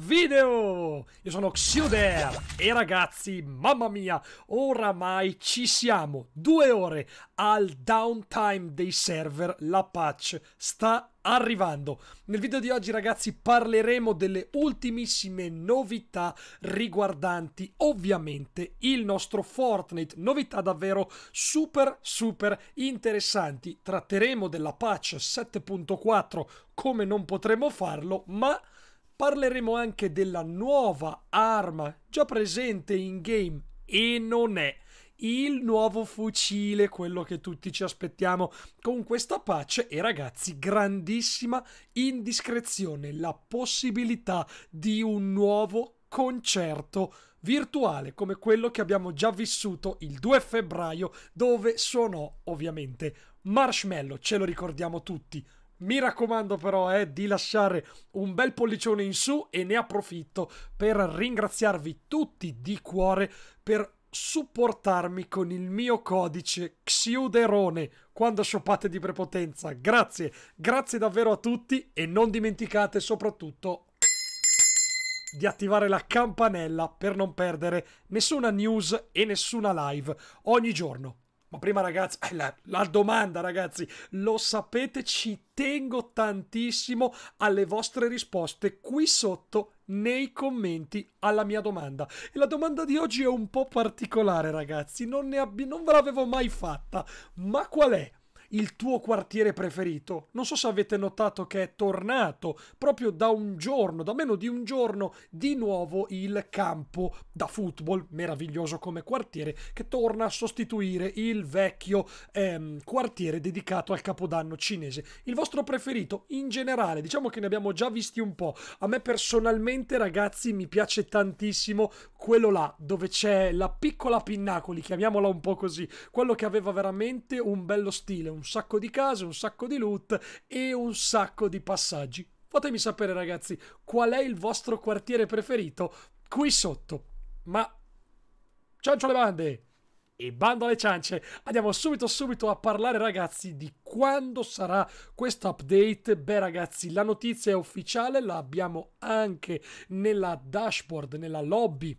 video! Io sono Xiuder e ragazzi, mamma mia, oramai ci siamo! Due ore al downtime dei server, la patch sta arrivando. Nel video di oggi ragazzi parleremo delle ultimissime novità riguardanti ovviamente il nostro Fortnite, novità davvero super super interessanti. Tratteremo della patch 7.4 come non potremo farlo, ma Parleremo anche della nuova arma già presente in game e non è il nuovo fucile, quello che tutti ci aspettiamo con questa pace e ragazzi, grandissima indiscrezione, la possibilità di un nuovo concerto virtuale come quello che abbiamo già vissuto il 2 febbraio dove suonò ovviamente Marshmallow, ce lo ricordiamo tutti, mi raccomando però eh, di lasciare un bel pollicione in su e ne approfitto per ringraziarvi tutti di cuore per supportarmi con il mio codice Xiuderone quando shoppate di prepotenza. Grazie, grazie davvero a tutti e non dimenticate soprattutto di attivare la campanella per non perdere nessuna news e nessuna live ogni giorno. Ma prima ragazzi, eh, la, la, domanda ragazzi, lo sapete, ci tengo tantissimo alle vostre risposte qui sotto nei commenti alla mia domanda. E la domanda di oggi è un po' particolare ragazzi, non, ne non ve l'avevo mai fatta, ma qual è? il tuo quartiere preferito. Non so se avete notato che è tornato proprio da un giorno, da meno di un giorno, di nuovo il campo da football, meraviglioso come quartiere, che torna a sostituire il vecchio ehm, quartiere dedicato al capodanno cinese. Il vostro preferito in generale, diciamo che ne abbiamo già visti un po'. A me personalmente, ragazzi, mi piace tantissimo quello là, dove c'è la piccola Pinnacoli, chiamiamola un po' così, quello che aveva veramente un bello stile, un un sacco di case, un sacco di loot e un sacco di passaggi. Fatemi sapere ragazzi qual è il vostro quartiere preferito qui sotto. Ma ciancio le bande! E bando alle ciance, andiamo subito subito a parlare ragazzi di quando sarà questo update. Beh ragazzi, la notizia è ufficiale, l'abbiamo anche nella dashboard, nella lobby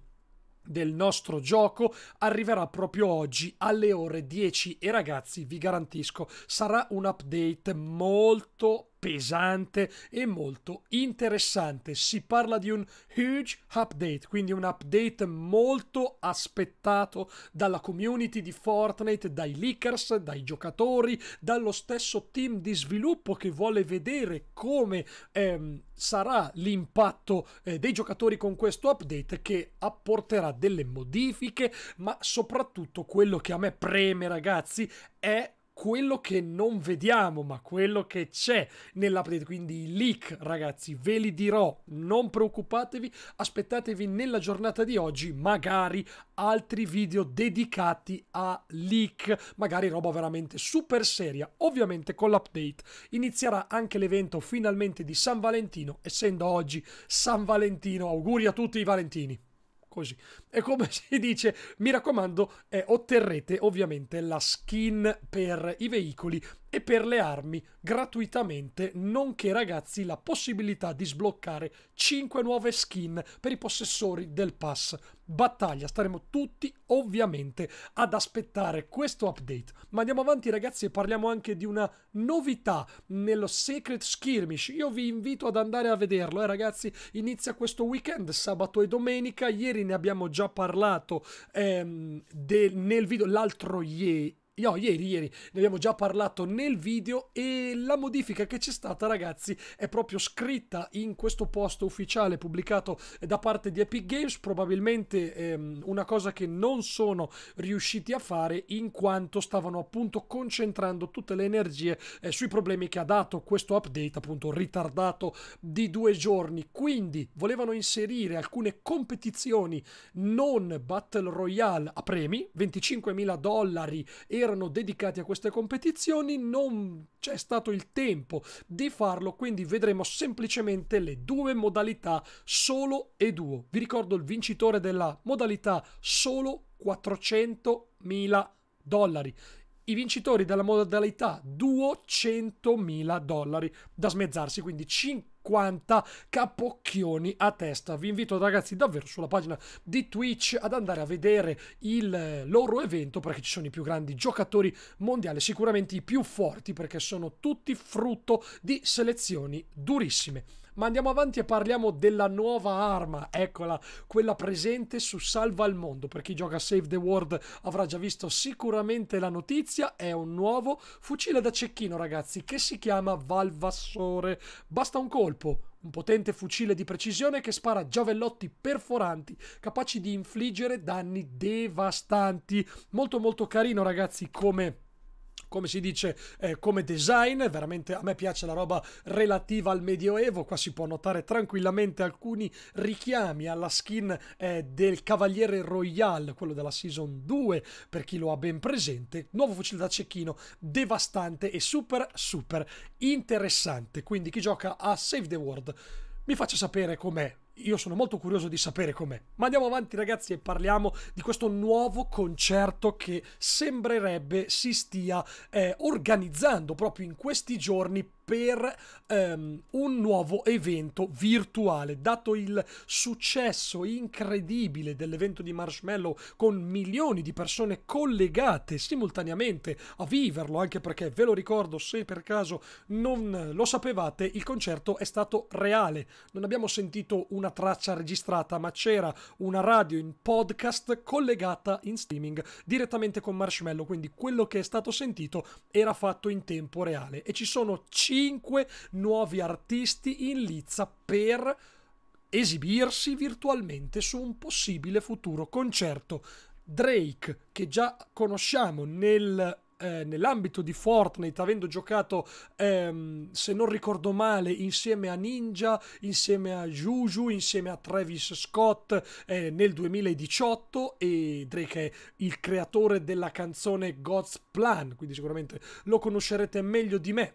del nostro gioco arriverà proprio oggi alle ore 10 e ragazzi vi garantisco sarà un update molto pesante e molto interessante. Si parla di un huge update, quindi un update molto aspettato dalla community di Fortnite, dai leakers, dai giocatori, dallo stesso team di sviluppo che vuole vedere come ehm, sarà l'impatto eh, dei giocatori con questo update che apporterà delle modifiche, ma soprattutto quello che a me preme ragazzi è quello che non vediamo, ma quello che c'è nell'update, quindi i leak, ragazzi, ve li dirò, non preoccupatevi, aspettatevi nella giornata di oggi magari altri video dedicati a leak, magari roba veramente super seria. Ovviamente con l'update inizierà anche l'evento finalmente di San Valentino, essendo oggi San Valentino, auguri a tutti i Valentini così. E come si dice, mi raccomando, eh, otterrete ovviamente la skin per i veicoli e per le armi gratuitamente, nonché ragazzi la possibilità di sbloccare 5 nuove skin per i possessori del pass battaglia. Staremo tutti ovviamente ad aspettare questo update. Ma andiamo avanti ragazzi e parliamo anche di una novità nello Secret Skirmish. Io vi invito ad andare a vederlo eh, ragazzi. Inizia questo weekend, sabato e domenica. Ieri ne abbiamo già parlato ehm, del, nel video l'altro ieri no, ieri, ieri, ne abbiamo già parlato nel video e la modifica che c'è stata, ragazzi, è proprio scritta in questo post ufficiale pubblicato da parte di Epic Games, probabilmente ehm, una cosa che non sono riusciti a fare in quanto stavano appunto concentrando tutte le energie eh, sui problemi che ha dato questo update, appunto ritardato di due giorni. Quindi volevano inserire alcune competizioni non Battle Royale a premi, 25.000 dollari era erano dedicati a queste competizioni non c'è stato il tempo di farlo, quindi vedremo semplicemente le due modalità solo e duo. Vi ricordo il vincitore della modalità solo 400.000 dollari. I vincitori della modalità duo 100.000 dollari da smezzarsi, quindi 5 50 capocchioni a testa. Vi invito ragazzi davvero sulla pagina di Twitch ad andare a vedere il loro evento perché ci sono i più grandi giocatori mondiali, sicuramente i più forti perché sono tutti frutto di selezioni durissime. Ma andiamo avanti e parliamo della nuova arma, eccola, quella presente su Salva il Mondo. Per chi gioca Save the World avrà già visto sicuramente la notizia, è un nuovo fucile da cecchino ragazzi che si chiama Valvassore. Basta un colpo, un potente fucile di precisione che spara giavellotti perforanti capaci di infliggere danni devastanti. Molto molto carino ragazzi come come si dice, eh, come design. Veramente a me piace la roba relativa al Medioevo. Qua si può notare tranquillamente alcuni richiami alla skin eh, del Cavaliere Royale, quello della Season 2, per chi lo ha ben presente. Nuovo fucile da cecchino, devastante e super, super interessante. Quindi chi gioca a Save the World mi faccia sapere com'è io sono molto curioso di sapere com'è. Ma andiamo avanti ragazzi e parliamo di questo nuovo concerto che sembrerebbe si stia eh, organizzando proprio in questi giorni per um, un nuovo evento virtuale. Dato il successo incredibile dell'evento di Marshmallow con milioni di persone collegate simultaneamente a viverlo, anche perché ve lo ricordo se per caso non lo sapevate, il concerto è stato reale. Non abbiamo sentito una traccia registrata, ma c'era una radio in podcast collegata in streaming direttamente con Marshmallow, quindi quello che è stato sentito era fatto in tempo reale e ci sono 5 5 nuovi artisti in lizza per esibirsi virtualmente su un possibile futuro concerto. Drake, che già conosciamo nel eh, nell'ambito di Fortnite, avendo giocato, ehm, se non ricordo male, insieme a Ninja, insieme a Juju, insieme a Travis Scott eh, nel 2018 e Drake è il creatore della canzone God's Plan, quindi sicuramente lo conoscerete meglio di me.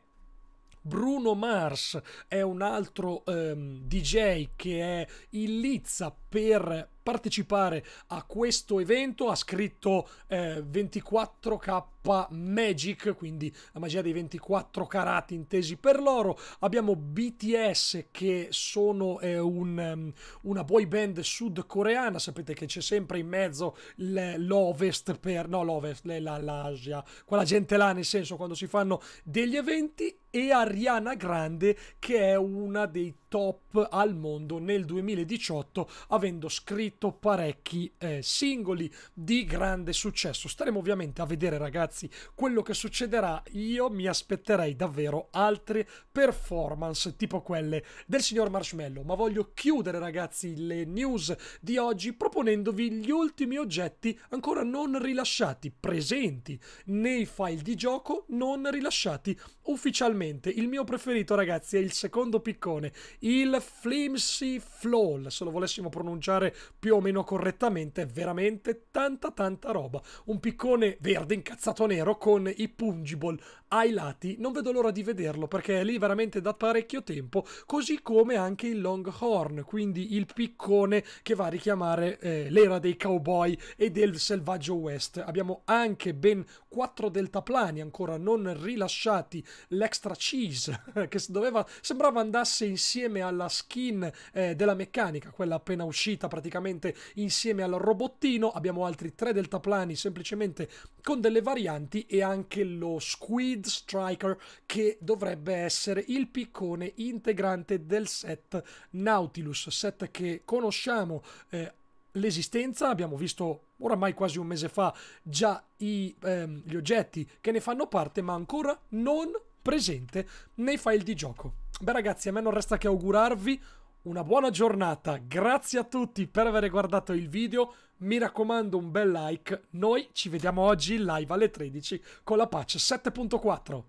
Bruno Mars è un altro um, ehm, DJ che è in lizza per partecipare a questo evento ha scritto eh, 24k magic quindi la magia dei 24 carati intesi per loro abbiamo BTS che sono eh, un, um, una boy band sudcoreana sapete che c'è sempre in mezzo l'ovest per no l'ovest l'Asia quella gente là nel senso quando si fanno degli eventi e Ariana Grande che è una dei top al mondo nel 2018 avendo scritto parecchi eh, singoli di grande successo. Staremo ovviamente a vedere ragazzi quello che succederà. Io mi aspetterei davvero altre performance tipo quelle del signor Marshmallow, ma voglio chiudere ragazzi le news di oggi proponendovi gli ultimi oggetti ancora non rilasciati presenti nei file di gioco non rilasciati ufficialmente. Il mio preferito ragazzi è il secondo piccone, il Flimsy Floll, se lo volessimo pronunciare più o meno correttamente, è veramente tanta tanta roba. Un piccone verde incazzato nero con i pungible ai lati. Non vedo l'ora di vederlo perché è lì veramente da parecchio tempo, così come anche il longhorn, quindi il piccone che va a richiamare eh, l'era dei cowboy e del selvaggio west. Abbiamo anche ben quattro deltaplani ancora non rilasciati, l'extra cheese che doveva, sembrava andasse insieme alla skin eh, della meccanica, quella appena uscita praticamente insieme al robottino. Abbiamo altri tre deltaplani semplicemente con delle varianti e anche lo squid Lead Striker che dovrebbe essere il piccone integrante del set Nautilus, set che conosciamo eh, l'esistenza, abbiamo visto oramai quasi un mese fa già i, ehm, gli oggetti che ne fanno parte, ma ancora non presente nei file di gioco. Beh ragazzi, a me non resta che augurarvi una buona giornata, grazie a tutti per aver guardato il video, mi raccomando un bel like, noi ci vediamo oggi in live alle 13 con la patch 7.4.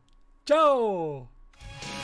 Ciao!